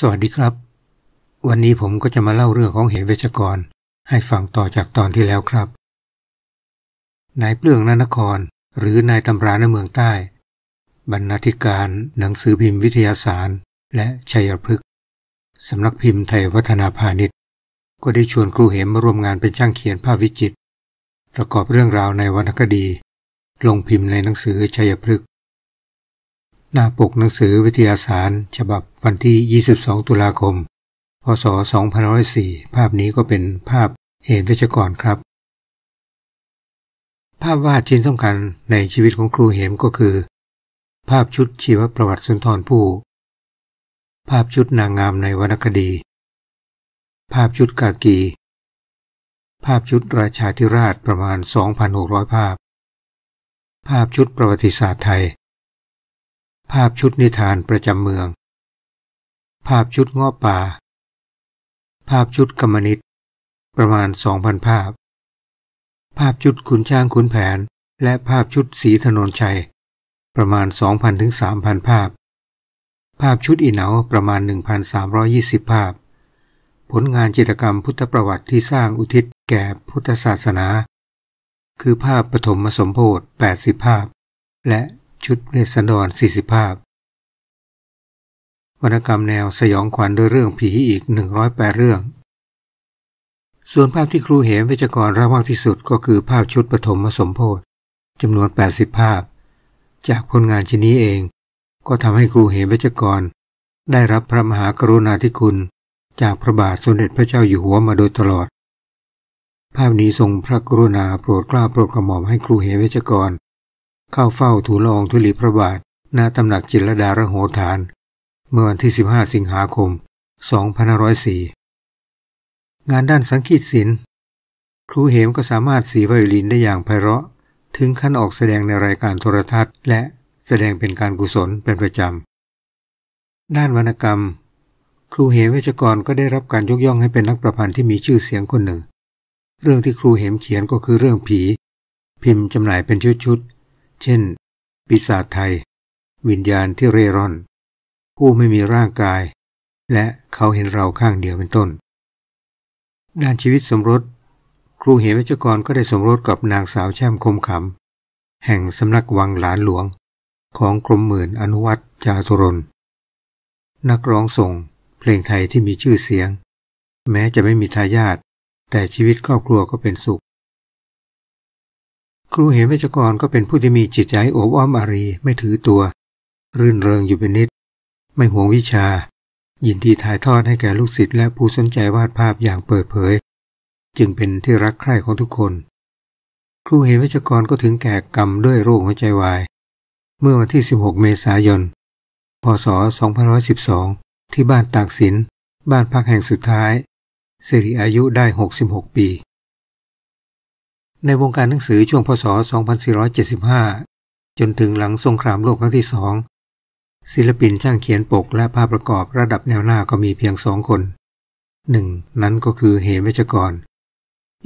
สวัสดีครับ วันนี้ผมก็จะมาเล่าเรื่องของเหุเวชกร ให้ฟังต่อจากตอนที่แล้วครับนายเปลืองนานครหรือนายตำราในเมืองใต้ บรรณาธิการ หนังสือพิมพ์วิทยาสาร และชัยพฤกษ์สำนักพิมพ์ไทยวัฒนาพาณิชย์ก็ได้ชวนครูเหมมาร่วมงานเป็นช่างเขียนภาพวิจิตร ประกอบเรื่องราวในวรรณคดี ลงพิมพ์ในหนังสือชัยพฤกษ์หน้าปกหนังสือวิทยาสารฉบับวันที่ 22 ตุลาคม พศ 2504 ภาพนี้ก็เป็นภาพเหตุเิชกรครับ ภาพวาดชิ้นสำคัญในชีวิตของครูเหมก็คือ ภาพชุดชีวประวัติสุนทรภู่ภาพชุดนางงามในวรรณคดี ภาพชุดกากีภาพชุดราชาธิราชประมาณ 2,600 ภาพ ภาพชุดประวัติศาสตร์ไทยภาพชุดนิทานประจำเมือง ภาพชุดง้อป่า ภาพชุดกรรมนิตประมาณสองพันภาพ ภาพชุดขุนช้างขุนแผน และภาพชุดสีถนนชัย ประมาณสองพันถึงสามพันภาพ ภาพชุดอีเหนาประมาณหนึ่งพัสามรอยี่สิบภาพ ผลงานจิตรกรรมพุทธประวัติที่สร้างอุทิศแก่พุทธศาสนา คือภาพปฐมสมโพธิ80 ภาพ และชุดเวสันดรสี่สิบภาพวรรณกรรมแนวสยองขวัญด้วยเรื่องผีอีกหนึ่งร้อยแปดเรื่อง ส่วนภาพที่ครูเหมเวชกรรับมากที่สุดก็คือภาพชุดปฐมสมโพธิจำนวนแปดสิบภาพ จากผลงานชิ้นนี้เอง ก็ทำให้ครูเหมเวชกร ได้รับพระมหากรุณาธิคุณจากพระบาทสมเด็จพระเจ้าอยู่หัวมาโดยตลอด ภาพนี้ทรงพระกรุณาโปรดกล้าโปรดกระหม่อมให้ครูเหเวชกรเข้าเฝ้าถูลองทุลีพระบาทณตำหนักจิรดาระโหฐาน เมื่อวันที่ 15 สิงหาคม2504 งานด้านสังคีตศิลป์ ครูเหมก็สามารถสีไวโอลินได้อย่างไพเราะ ถึงขั้นออกแสดงในรายการโทรทัศน์ และแสดงเป็นการกุศลเป็นประจำ ด้านวรรณกรรม ครูเหมเวชกรก็ได้รับการยกย่องให้เป็นนักประพันธ์ที่มีชื่อเสียงคนหนึ่ง เรื่องที่ครูเหมเขียนก็คือเรื่องผี พิมพ์จำหน่ายเป็นชุดเช่นปีศาจไทย วิญญาณที่เร่ร่อน ผู้ไม่มีร่างกาย และเขาเห็นเราข้างเดียวเป็นต้นด้านชีวิตสมรสครูเหวิจกรก็ได้สมรสกับนางสาวแช่มคมขำ แห่งสำนักวังหลานหลวงของกรมหมื่นอนุวัตจาตุรนนักร้องส่งเพลงไทยที่มีชื่อเสียง แม้จะไม่มีทายาทแต่ชีวิตครอบครัวก็เป็นสุขครูเหมเวชกรก็เป็นผู้ที่มีจิตใจโอบอ้อมอารีไม่ถือตัว รื่นเริงอยู่เป็นนิดไม่ห่วงวิชา ยินดีถ่ายทอดให้แก่ลูกศิษย์และผู้สนใจวาดภาพอย่างเปิดเผย จึงเป็นที่รักใคร่ของทุกคน ครูเหมเวชกรก็ถึงแก่กรรมด้วยโรคหัวใจวาย เมื่อวันที่ 16 เมษายน พศ 2512 ที่บ้านตากสิน บ้านพักแห่งสุดท้ายสิริอายุได้ 66 ปีในวงการหนังสือช่วงพศ 2475 จนถึงหลังสงครามโลกครั้งที่สองศิลปินช่างเขียนปกและภาพประกอบระดับแนวหน้าก็มีเพียงสองคนหนึ่งนั้นก็คือเหมเวชกร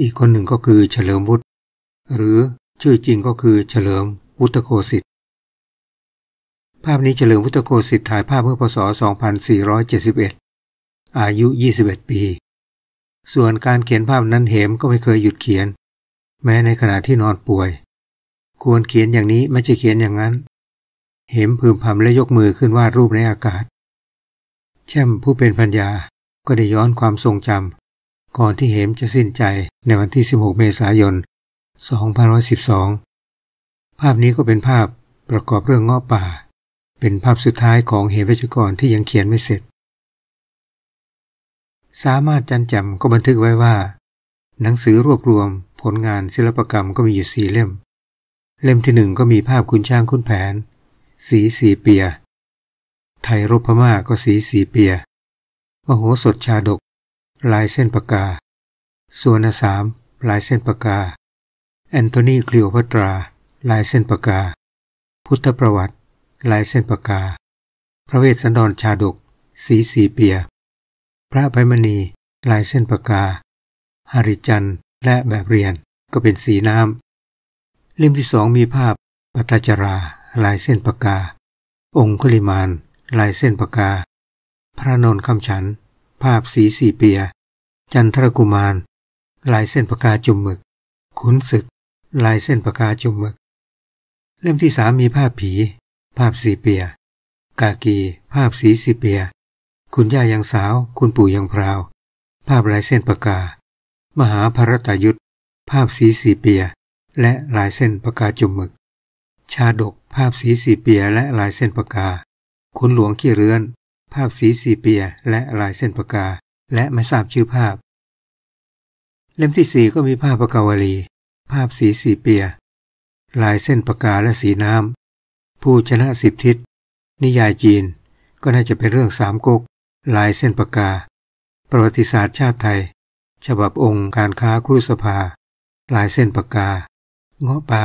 อีกคนหนึ่งก็คือเฉลิมวุฒิหรือชื่อจริงก็คือเฉลิมวุฒโคสิทธิ์ภาพนี้เฉลิมวุฒโคสิทธิ์ถ่ายภาพเมื่อพศ2471 อายุ 21 ปี ส่วนการเขียนภาพนั้นเหมก็ไม่เคยหยุดเขียนแม้ในขณะที่นอนป่วย ควรเขียนอย่างนี้ไม่ใช่เขียนอย่างนั้น เหมพึมพำและยกมือขึ้นวาดรูปในอากาศ แช่มผู้เป็นพัญญาก็ได้ย้อนความทรงจำก่อนที่เหมจะสิ้นใจในวันที่ 16 เมษายน2512 ภาพนี้ก็เป็นภาพประกอบเรื่องง้อป่า เป็นภาพสุดท้ายของเหมิวชกรที่ยังเขียนไม่เสร็จ สามารถจันจำก็บันทึกไว้ว่า หนังสือรวบรวมผลงานศิลปกรรมก็มีอยู่สี่เล่ม เล่มที่หนึ่งก็มีภาพคุณช่างคุณแผน สีสีเปีย ไทยรบพม่าก็สีสีเปีย มโหสถชาดก ลายเส้นปากกา สวนสามลายเส้นปากกา แอนโทนีคลีโอพัตรา ลายเส้นปากกา พุทธประวัติ ลายเส้นปากกา พระเวสสันดรชาดก สีสีเปีย พระไพมณี ลายเส้นปากกา หริจันและแบบเรียนก็เป็นสีน้ำเล่มที่สองมีภาพปัตจรา ลายเส้นปากกา องคุลิมาน ลายเส้นปากกา พระนนคำฉัน ภาพสีสีเปียจันทรกุมาร ลายเส้นปากกาจุมหมึก ขุนศึก ลายเส้นปากกาจุมหมึก เล่มที่สามมีภาพผี ภาพสีเปียกากีภาพสีสีเปียคุณย่ายังสาวคุณปู่ยังพราวภาพลายเส้นปากกามหาภรตายุทธภาพสีสีเปียและลายเส้นปากกาจุมมึก ชาดกภาพสีสีเปียและลายเส้นปากกา ขุนหลวงขี้เรือน ภาพสีสีเปียและลายเส้นปากกาและไม่ทราบชื่อภาพ เล่มที่สี่ก็มีภาพประกาวลี ภาพสีสีเปียลายเส้นปากกาและสีน้ำผู้ชนะสิบทิศนิยายจีนก็น่าจะเป็นเรื่องสามก๊กลายเส้นปากกา ประวัติศาสตร์ชาติไทยฉบับองค์การค้าครุสภาลายเส้นปากกาเงาะป่า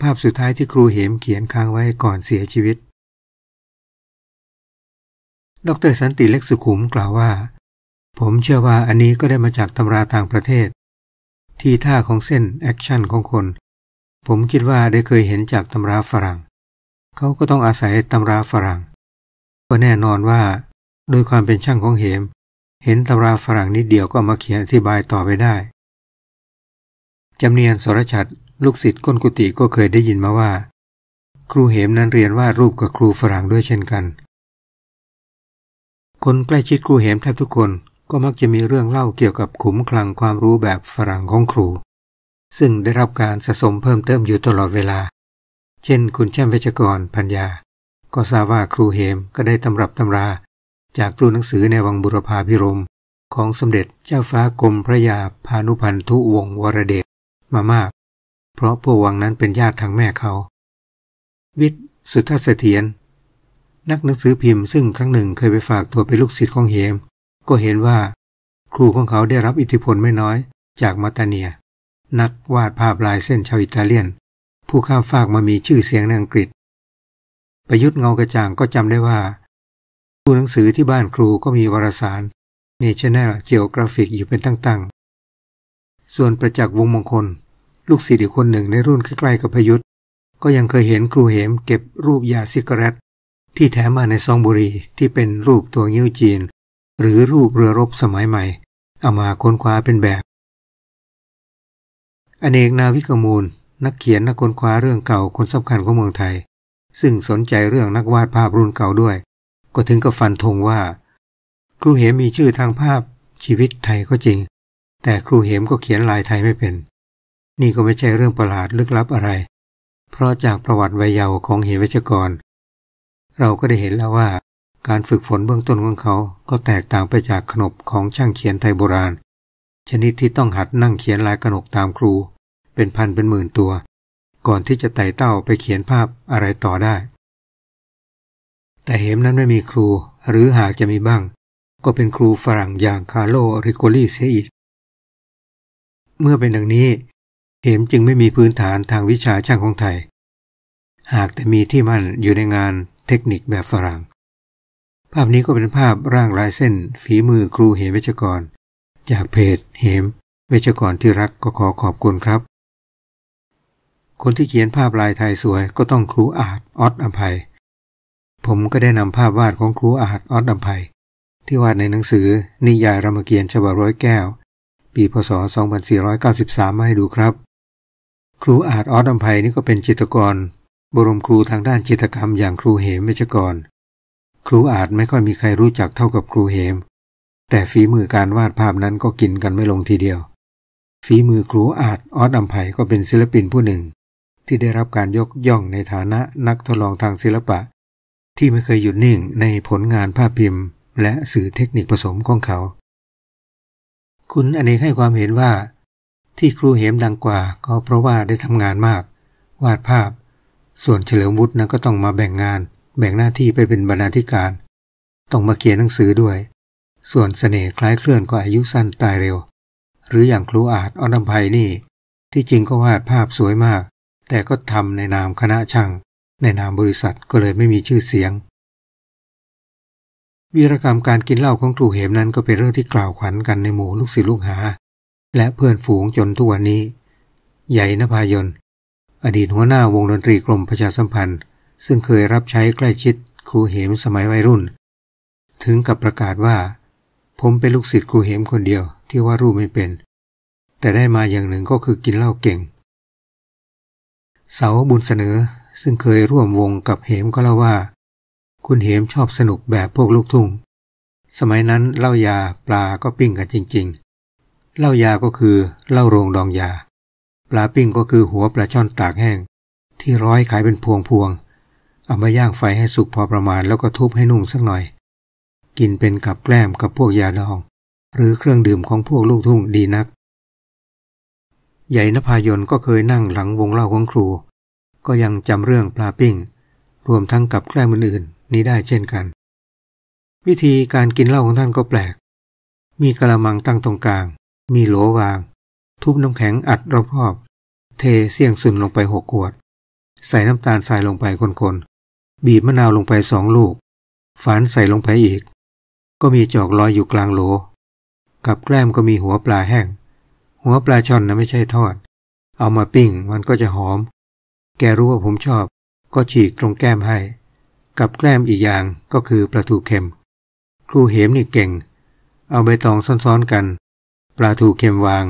ภาพสุดท้ายที่ครูเหมเขียนค้างไว้ก่อนเสียชีวิต ดรสันติเล็กสุขุมกล่าวว่า ผมเชื่อว่าอันนี้ก็ได้มาจากตำราต่างประเทศ ที่ท่าของเส้นแอคชั่นของคน ผมคิดว่าได้เคยเห็นจากตำราฝรั่ง เขาก็ต้องอาศัยตำราฝรั่งก็แน่นอนว่าโดยความเป็นช่างของเหมเห็นตำราฝรั่งนิดเดียวก็มาเขียนอธิบายต่อไปได้จำเนียนสรชัดลูกศิษย์ก้นกุฏิก็เคยได้ยินมาว่า ครูเหมนั้นเรียนวาดรูปกับครูฝรั่งด้วยเช่นกัน คนใกล้ชิดครูเหมแทบทุกคนก็มักจะมีเรื่องเล่าเกี่ยวกับขุมคลังความรู้แบบฝรั่งของครู ซึ่งได้รับการสะสมเพิ่มเติมอยู่ตลอดเวลา เช่น คุณแช่มเวชกรพัญญา ก็ทราบว่าครูเหมก็ได้ตำรับตำราจากตัวหนังสือในวังบุรพาพิรมของสมเด็จเจ้าฟ้ากรมพระยาพานุพันธุวงศ์วรเดชมามาก เพราะพวกวังนั้นเป็นญาติทางแม่เขา วิทย์ สุทธเสถียรนักหนังสือพิมพ์ซึ่งครั้งหนึ่งเคยไปฝากตัวเป็นลูกศิษย์ของเหมก็เห็นว่า ครูของเขาได้รับอิทธิพลไม่น้อยจากมาตาเนีย นักวาดภาพลายเส้นชาวอิตาเลียน ผู้ข้ามฝากมามีชื่อเสียงในอังกฤษ ประยุทธ์เงากระจ่างก็จำได้ว่าููหนังสือที่บ้านครูก็มีวารสาร National Geographic อยู่เป็นตั้งๆ ส่วนประจักษ์วงมงคลลูกศิษย์อีกคนหนึ่งในรุ่นใกล้ๆ กับพยุทธก็ยังเคยเห็นครูเหมเก็บรูปยาซิกเรต ที่แถมมาในซองบุรีที่เป็นรูปตัวงิ้วจีนหรือรูปเรือรบสมัยใหม่เอามาค้นคว้าเป็นแบบ อเนกนาวิกมูล นักเขียนนักค้นคว้าเรื่องเก่าคนสำคัญของเมืองไทย ซึ่งสนใจเรื่องนักวาดภาพรุ่นเก่าด้วยก็ถึงกับฟันธงว่า ครูเหมมีชื่อทางภาพชีวิตไทยก็จริง แต่ครูเหมก็เขียนลายไทยไม่เป็น นี่ก็ไม่ใช่เรื่องประหลาดลึกลับอะไร เพราะจากประวัติวัยเยาว์ของเหวิชกร เราก็ได้เห็นแล้วว่า การฝึกฝนเบื้องต้นของเขาก็แตกต่างไปจากขนบของช่างเขียนไทยโบราณ ชนิดที่ต้องหัดนั่งเขียนลายกระหนกตามครู เป็นพันเป็นหมื่นตัว ก่อนที่จะไต่เต้าไปเขียนภาพอะไรต่อได้แต่เหมนั้นไม่มีครูหรือหากจะมีบ้าง ก็เป็นครูฝรั่งอย่างคาร์โลริโกลีเสียอีกเมื่อเป็นดังนี้ เหมจึงไม่มีพื้นฐานทางวิชาช่างของไทย หากแต่มีที่มั่นอยู่ในงานเทคนิคแบบฝรั่ง ภาพนี้ก็เป็นภาพร่างลายเส้น ฝีมือ ครูเหมเวชกร จากเพจเหมเวชกรที่รักก็ขอขอบคุณครับ คนที่เขียนภาพลายไทยสวย ก็ต้องครูอาจออดอภัยผมก็ได้นำภาพวาดของครูอาหัดออดมภัย ที่วาดในหนังสือนิยายรามเกียรติ์ฉบับร้อยแก้ว ปีพศ 2493 มาให้ดูครับ ครูอาจออดอมภัยนี่ก็เป็นจิตรกรบรมครูทางด้านจิตรกรรมอย่างครูเหมเวชกร ครูอาจไม่ค่อยมีใครรู้จักเท่ากับครูเหมแต่ฝีมือการวาดภาพนั้นก็กินกันไม่ลงทีเดียว ฝีมือครูอาจออดอัมไพก็เป็นศิลปินผู้หนึ่ง ที่ได้รับการยกย่องในฐานะนักทดลองทางศิลปะที่ไม่เคยหยุดนิ่งในผลงานภาพพิมพ์ และสื่อเทคนิคผสมของเขา คุณอเนกให้ความเห็นว่า ที่ครูเหมดังกว่า ก็เพราะว่าได้ทำงานมาก วาดภาพ ส่วนเฉลิมวุฒินั้นก็ต้องมาแบ่งงาน แบ่งหน้าที่ไปเป็นบรรณาธิการ ต้องมาเขียนหนังสือด้วย ส่วนสเสน่ห์คล้ายเคลื่อนก็อายุสั้นตายเร็ว หรืออย่างครูอาจอนัมภัยนี่ ที่จริงก็วาดภาพสวยมาก แต่ก็ทำในนามคณะช่างในนามบริษัทก็เลยไม่มีชื่อเสียงวีรกรรมการกินเหล้าของครูเหมนั้นก็เป็นเรื่องที่กล่าวขวัญกันในหมู่ลูกศิษย์ลูกหา และเพื่อนฝูงจนทุกวันนี้ ใหญ่นภายนอดีตหัวหน้าวงดนตรีกรมประชาสัมพันธ์ ซึ่งเคยรับใช้ใกล้ชิดครูเหมสมัยวัยรุ่น ถึงกับประกาศว่า ผมเป็นลูกศิษย์ครูเหมคนเดียวที่ว่ารูปไม่เป็น แต่ได้มาอย่างหนึ่งก็คือกินเหล้าเก่ง เสาบุญเสนอซึ่งเคยร่วมวงกับเหมก็เล่าว่า คุณเหมชอบสนุกแบบพวกลูกทุ่ง สมัยนั้นเล่ายาปลาก็ปิ้งกันจริง ๆ เล่ายาก็คือเล่าโรงดองยาปลาปิ้งก็คือหัวปลาช่อนตากแห้ง ที่ร้อยขายเป็นพวงพวงเอามาย่างไฟให้สุกพอประมาณแล้วก็ทุบให้นุ่มสักหน่อย กินเป็นกับแกล้มกับพวกยาดอง หรือเครื่องดื่มของพวกลูกทุ่งดีนัก ใหญ่นภายนก็เคยนั่งหลังวงเล่าของครูก็ยังจำเรื่องปลาปิ้ง รวมทั้งกับแกล้มอื่นๆ นี้ได้เช่นกัน วิธีการกินเหล้าของท่านก็แปลก มีกระมังตั้งตรงกลาง มีโหลวาง ทุบน้ำแข็งอัดรอบๆ เทเสี่ยงสุนลงไปหกขวด ใส่น้ำตาลทรายลงไปคน ๆ บีบมะนาวลงไปสองลูกฝานใส่ลงไปอีก ก็มีจอกลอยอยู่กลางโหล กับแกล้มก็มีหัวปลาแห้งหัวปลาช่อนนะไม่ใช่ทอด เอามาปิ้งมันก็จะหอมแกรู้ว่าผมชอบก็ฉีกตรงแก้มให้ กับแกล้มอีกอย่างก็คือปลาทูเค็ม ครูเหมนี่เก่ง เอาใบตองซ้อนๆกัน ปลาทูเค็มวาง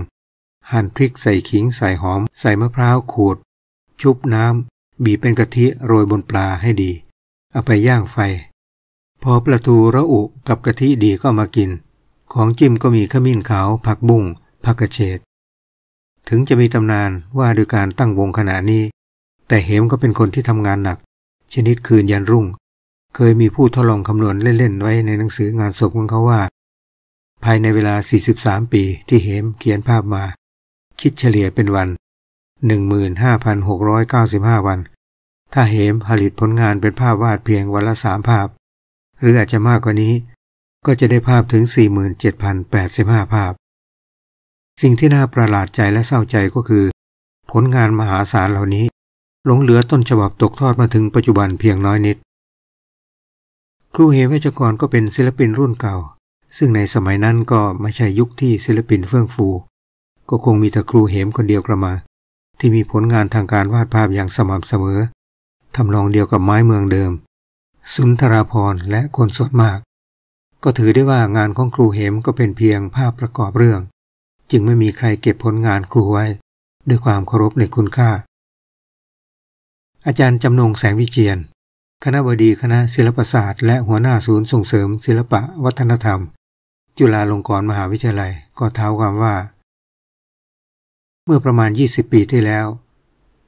หั่นพริกใส่ขิงใส่หอม ใส่มะพร้าวขูด ชุบน้ำบีบเป็นกะทิโรยบนปลาให้ดีเอาไปย่างไฟ พอปลาทูระอุกับกะทิดีก็มากิน ของจิ้มก็มีขมิ้นขาว ผักบุ้งผักกระเฉดถึงจะมีตำนานว่าด้วยการตั้งวงขณะนี้แต่เหมก็เป็นคนที่ทำงานหนัก ชนิดคืนยันรุ่ง เคยมีผู้ทดลองคำนวณเล่นๆ ไว้ในหนังสืองานศพของเขาว่า ภายในเวลา 43 ปีที่เหมเขียนภาพมา คิดเฉลี่ยเป็นวัน 15,695 วัน ถ้าเหมผลิตผลงานเป็นภาพวาดเพียงวันละสามภาพ หรืออาจจะมากกว่านี้ ก็จะได้ภาพถึง 47,085 ภาพ สิ่งที่น่าประหลาดใจและเศร้าใจก็คือ ผลงานมหาศาลเหล่านี้หลงเหลือต้นฉบับตกทอดมาถึงปัจจุบันเพียงน้อยนิด ครูเหววชกรก็เป็นศิลปินรุ่นเก่า ซึ่งในสมัยนั้นก็ไม่ใช่ยุคที่ศิลปินเฟื่องฟู ก็คงมีแต่ครูเหมคนเดียวกระมา ที่มีผลงานทางการวาดภาพอย่างสม่ำเสมอทำนองเดียวกับไม้เมืองเดิม สุนทราพรและคนสดมาก ก็ถือได้ว่างานของครูเหมก็เป็นเพียงภาพประกอบเรื่อง จึงไม่มีใครเก็บผลงานครูไว้ด้วยความเคารพในคุณค่าอาจารย์จำนงแสงวิเชียน คณะบดีคณะศิลปศาสตร์และหัวหน้าศูนย์ส่งเสริม ศิลปะ วัฒนธรรม จุฬาลงกรณ์มหาวิทยาลัย ก็เท้าความว่า เมื่อประมาณ 20 ปีที่แล้ว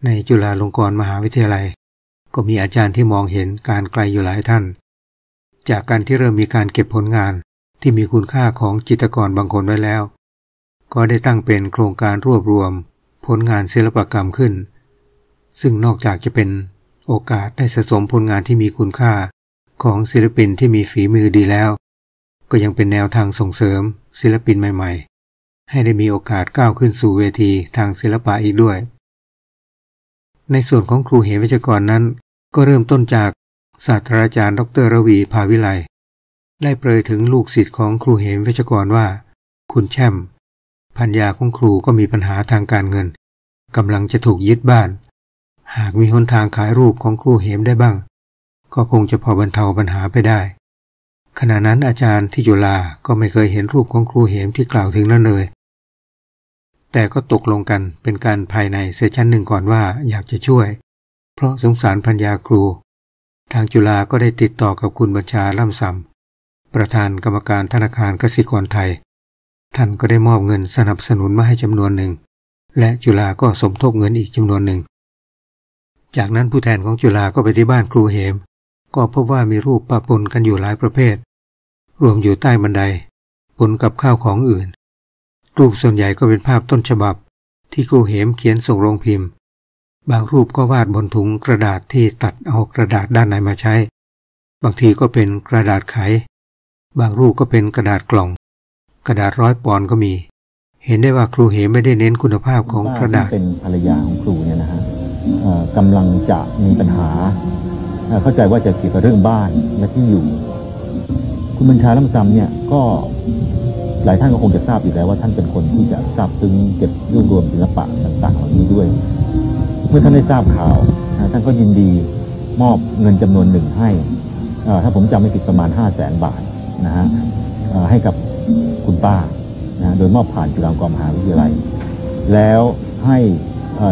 ในจุฬาลงกรณ์มหาวิทยาลัย ก็มีอาจารย์ที่มองเห็นการไกลอยู่หลายท่าน จากการที่เริ่มมีการเก็บผลงานที่มีคุณค่าของจิตกรบางคนไว้แล้ว ก็ได้ตั้งเป็นโครงการรวบรวม ผลงานศิลปกรรมขึ้นซึ่งนอกจากจะเป็นโอกาสได้สะสมผลงานที่มีคุณค่าของศิลปินที่มีฝีมือดีแล้ว ก็ยังเป็นแนวทางส่งเสริม ศิลปินใหม่ ๆ ให้ได้มีโอกาสก้าวขึ้นสู่เวทีทางศิลปะอีกด้วย ในส่วนของครูเหวิจกรนั้น ก็เริ่มต้นจากศาสตราจารย์ ดรรวีภาวิไลได้เปรยถึงลูกศิษย์ของครูเหมวิชกรว่า คุณแช่ม พัญญาของครูก็มีปัญหาทางการเงินกำลังจะถูกยึดบ้านหากมีหนทางขายรูปของครูเหมได้บ้าง ก็คงจะพอบรรเทาปัญหาไปได้ ขณะนั้นอาจารย์ที่จุฬาก็ไม่เคยเห็นรูปของครูเหมที่กล่าวถึงนั่นเลยแต่ก็ตกลงกันเป็นการภายในเซสชันหนึ่งก่อนว่าอยากจะช่วย เพราะสงสารพัญญาครู ทางจุฬาก็ได้ติดต่อกับคุณบัญชาล่ำซำประธานกรรมการธนาคารกสิกรไทย ท่านก็ได้มอบเงินสนับสนุนมาให้จำนวนหนึ่ง และจุฬาก็สมทบเงินอีกจำนวนหนึ่งจากนั้นผู้แทนของจุฬาก็ไปที่บ้านครูเหม ก็พบว่ามีรูปปะปนกันอยู่หลายประเภท รวมอยู่ใต้บันไดปนกับข้าวของอื่น รูปส่วนใหญ่ก็เป็นภาพต้นฉบับ ที่ครูเหมเขียนส่งโรงพิมพ์ บางรูปก็วาดบนถุงกระดาษที่ตัดเอากระดาษด้านในมาใช้ บางทีก็เป็นกระดาษไขบางรูปก็เป็นกระดาษกล่อง กระดาษร้อยปอนก็มี เห็นได้ว่าครูเหมไม่ได้เน้นคุณภาพของกระดาษเป็นภรรยาของครูเนี่ยกำลังจะมีปัญหา เข้าใจว่าจะเกี่ยวกับเรื่องบ้านและที่อยู่ คุณบัญชาล้ำซำเนี่ยก็หลายท่านก็คงจะทราบอยู่แล้วว่าท่านเป็นคนที่จะทราบซึ้งเก็บรวบรวมศิลปะต่างๆเหล่านี้ด้วย เมื่อท่านได้ทราบข่าว ท่านก็ยินดีมอบเงินจำนวนหนึ่งให้ ถ้าผมจำไม่ผิดประมาณห้าแสนบาทนะฮะให้กับคุณป้านะโดยมอบผ่านจุฬาลงกรณ์มหาวิทยาลัย แล้วให้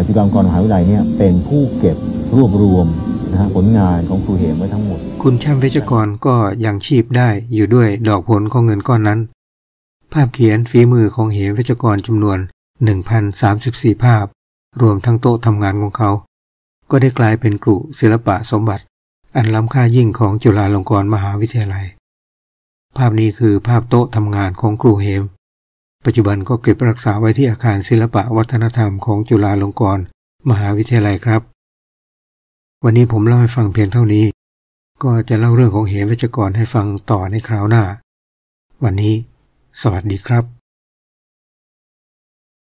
จุฬาลงกรณ์มหาวิทยาลัยเนี่ยเป็นผู้เก็บรวบรวมนะฮะผลงานของครูเหมไว้ทั้งหมด คุณแช่มเวชกรก็ยังชีพได้อยู่ด้วยดอกผลของเงินก้อนนั้น ภาพเขียนฝีมือของเหมเวชกรจำนวน 1,034 ภาพ รวมทั้งโต๊ะทำงานของเขา ก็ได้กลายเป็นกลุ่ศิลปะสมบัติ อันล้ำค่ายิ่งของจุฬาลงกรณ์มหาวิทยาลัย ภาพนี้คือภาพโต๊ะทำงานของครูเหมปัจจุบันก็เก็บรักษาไว้ที่อาคารศิลปะวัฒนธรรมของจุฬาลงกรณ์มหาวิทยาลัยครับ วันนี้ผมเล่าให้ฟังเพียงเท่านี้ ก็จะเล่าเรื่องของเหวิจกรให้ฟังต่อในคราวหน้า วันนี้ สวัสดีครับ